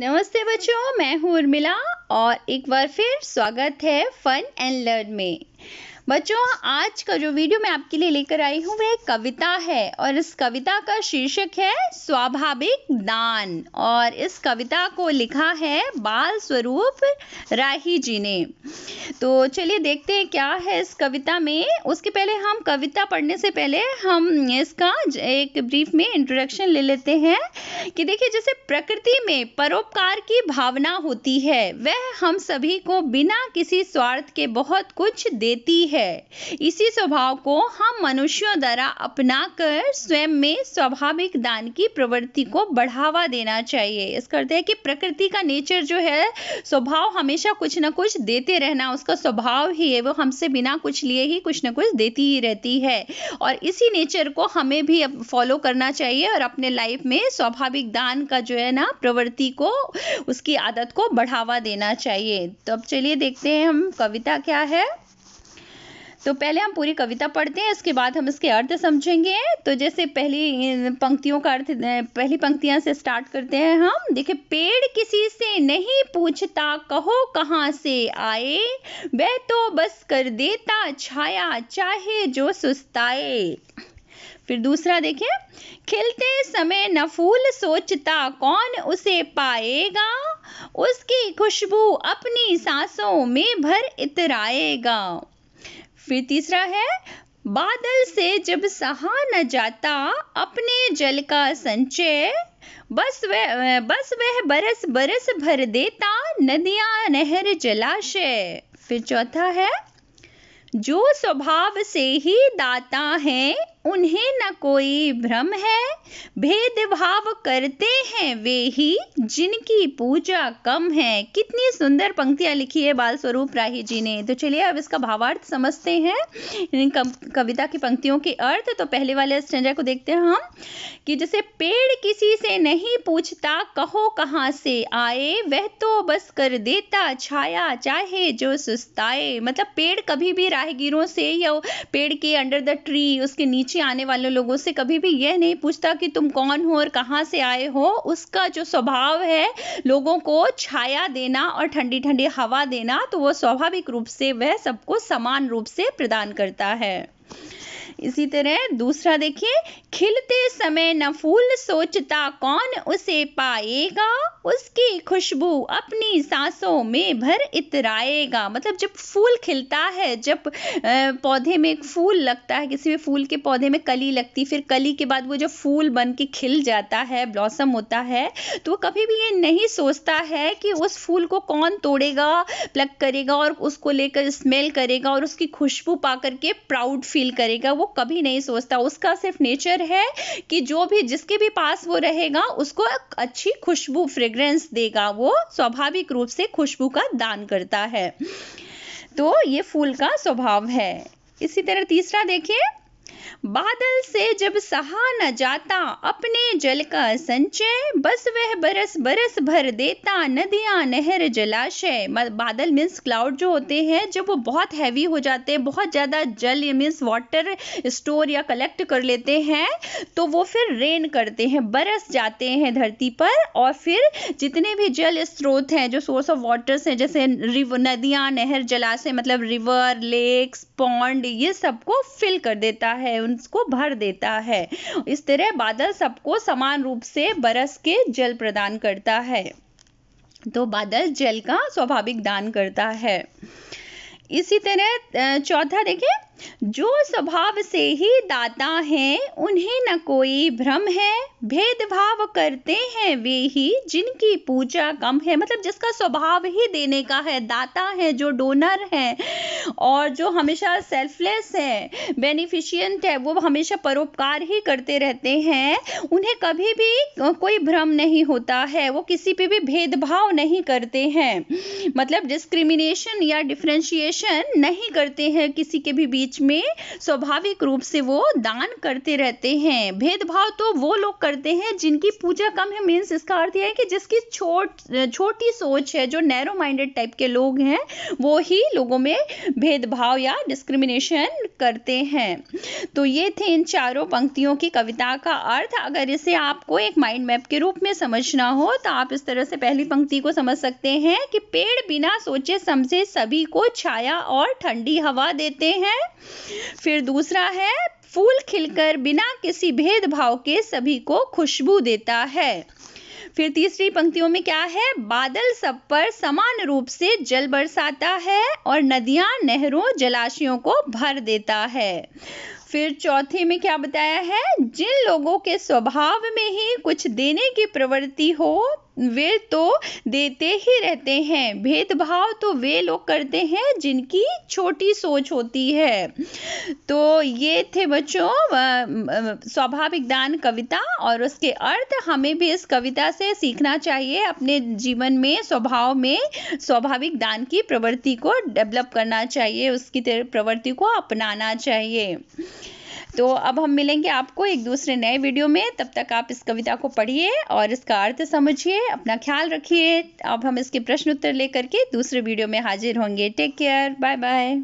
नमस्ते बच्चों मैं हूँ उर्मिला और एक बार फिर स्वागत है फन एंड लर्न में बच्चों आज का जो वीडियो मैं आपके लिए लेकर आई हूँ वह कविता है और इस कविता का शीर्षक है स्वाभाविक दान और इस कविता को लिखा है बाल स्वरूप राही जी ने तो चलिए देखते हैं क्या है इस कविता में उसके पहले हम कविता पढ़ने से पहले हम इसका एक ब्रीफ में इंट्रोडक्शन ले लेते हैं कि देखिए जैसे प्रकृति में परोपकार की भावना होती है वह हम सभी को बिना किसी स्वार्थ के बहुत कुछ देती है है इसी स्वभाव को हम मनुष्यों द्वारा अपनाकर स्वयं में स्वाभाविक दान की प्रवृत्ति को बढ़ावा देना चाहिए इस करते हैं कि प्रकृति का नेचर जो है स्वभाव हमेशा कुछ ना कुछ देते रहना उसका स्वभाव ही है वो हमसे बिना कुछ लिए ही कुछ ना कुछ देती ही रहती है और इसी नेचर को हमें भी फॉलो करना चाहिए और अपने लाइफ में स्वाभाविक दान का जो है ना प्रवृत्ति को उसकी आदत को बढ़ावा देना चाहिए तो अब चलिए देखते हैं हम कविता क्या है तो पहले हम पूरी कविता पढ़ते हैं उसके बाद हम इसके अर्थ समझेंगे तो जैसे पहली पंक्तियों का अर्थ पहली पंक्तियां से स्टार्ट करते हैं हम देखिए पेड़ किसी से नहीं पूछता कहो कहाँ से आए वह तो बस कर देता छाया चाहे जो सुस्ताए फिर दूसरा देखिए खिलते समय न फूल सोचता कौन उसे पाएगा उसकी खुशबू अपनी सांसों में भर इतराएगा फिर तीसरा है बादल से जब सहा न जाता अपने जल का संचय बस वह बस वह बरस बरस भर देता नदियां नहर जलाशय फिर चौथा है जो स्वभाव से ही दाता हैं उन्हें न कोई भ्रम है भेदभाव करते हैं वे ही जिनकी पूजा कम है कितनी सुंदर पंक्तियां लिखी है बाल स्वरूप राही जी ने तो चलिए अब इसका भावार्थ समझते हैं इन कविता की पंक्तियों के अर्थ तो पहले वाले स्टेंजा को देखते हैं हम कि जैसे पेड़ किसी से नहीं पूछता कहो कहाँ से आए वह तो बस कर देता छाया चाहे जो सुस्ताए मतलब पेड़ कभी भी राह है से या पेड़ के अंडर द ट्री उसके नीचे आने वाले लोगों से कभी भी यह नहीं पूछता कि तुम कौन हो और कहाँ से आए हो उसका जो स्वभाव है लोगों को छाया देना और ठंडी ठंडी हवा देना तो वो स्वाभाविक रूप से वह सबको समान रूप से प्रदान करता है इसी तरह दूसरा देखिए खिलते समय न फूल सोचता कौन उसे पाएगा उसकी खुशबू अपनी सांसों में भर इतराएगा मतलब जब फूल खिलता है जब पौधे में एक फूल लगता है किसी भी फूल के पौधे में कली लगती फिर कली के बाद वो जब फूल बन के खिल जाता है ब्लॉसम होता है तो वो कभी भी ये नहीं सोचता है कि उस फूल को कौन तोड़ेगा प्लग करेगा और उसको लेकर स्मेल करेगा और उसकी खुशबू पा करके प्राउड फील करेगा वो वो कभी नहीं सोचता उसका सिर्फ नेचर है कि जो भी जिसके भी पास वो रहेगा उसको अच्छी खुशबू फ्रेग्रेंस देगा वो स्वाभाविक रूप से खुशबू का दान करता है तो ये फूल का स्वभाव है इसी तरह तीसरा देखिए बादल से जब सहा न जाता अपने जल का संचय बस वह बरस बरस भर देता नदियां नहर जलाशय बादल मीन्स क्लाउड जो होते हैं जब वो बहुत हैवी हो जाते हैं बहुत ज़्यादा जल मीन्स वाटर स्टोर या कलेक्ट कर लेते हैं तो वो फिर रेन करते हैं बरस जाते हैं धरती पर और फिर जितने भी जल स्रोत हैं जो सोर्स ऑफ वाटर्स हैं जैसे नदियाँ नहर जलाशय मतलब रिवर लेक्स पॉन्ड ये सबको फिल कर देता है है उसको भर देता है इस तरह बादल सबको समान रूप से बरस के जल प्रदान करता है तो बादल जल का स्वाभाविक दान करता है इसी तरह चौथा देखिए जो स्वभाव से ही दाता हैं उन्हें न कोई भ्रम है भेदभाव करते हैं वे ही जिनकी पूजा कम है मतलब जिसका स्वभाव ही देने का है दाता है जो डोनर है और जो हमेशा सेल्फलेस है बेनिफिशियंट है वो हमेशा परोपकार ही करते रहते हैं उन्हें कभी भी कोई भ्रम नहीं होता है वो किसी पे भी भेदभाव नहीं करते हैं मतलब डिस्क्रिमिनेशन या डिफ्रेंशिएशन नहीं करते हैं किसी के भी बीच बीच में स्वाभाविक रूप से वो दान करते रहते हैं भेदभाव तो वो लोग करते हैं जिनकी पूजा कम है मीन्स इसका अर्थ यह है कि जिसकी छोट छोटी सोच है जो नैरो माइंडेड टाइप के लोग हैं वो ही लोगों में भेदभाव या डिस्क्रिमिनेशन करते हैं तो ये थे इन चारों पंक्तियों की कविता का अर्थ अगर इसे आपको एक माइंड मैप के रूप में समझना हो तो आप इस तरह से पहली पंक्ति को समझ सकते हैं कि पेड़ बिना सोचे समझे सभी को छाया और ठंडी हवा देते हैं फिर दूसरा है फूल खिलकर बिना किसी भेदभाव के सभी को खुशबू देता है फिर तीसरी पंक्तियों में क्या है बादल सब पर समान रूप से जल बरसाता है और नदियां नहरों जलाशयों को भर देता है फिर चौथे में क्या बताया है जिन लोगों के स्वभाव में ही कुछ देने की प्रवृत्ति हो वे तो देते ही रहते हैं भेदभाव तो वे लोग करते हैं जिनकी छोटी सोच होती है तो ये थे बच्चों स्वाभाविक दान कविता और उसके अर्थ हमें भी इस कविता से सीखना चाहिए अपने जीवन में स्वभाव में स्वाभाविक दान की प्रवृत्ति को डेवलप करना चाहिए उसकी प्रवृत्ति को अपनाना चाहिए तो अब हम मिलेंगे आपको एक दूसरे नए वीडियो में तब तक आप इस कविता को पढ़िए और इसका अर्थ समझिए अपना ख्याल रखिए अब हम इसके प्रश्न उत्तर लेकर के दूसरे वीडियो में हाजिर होंगे टेक केयर बाय बाय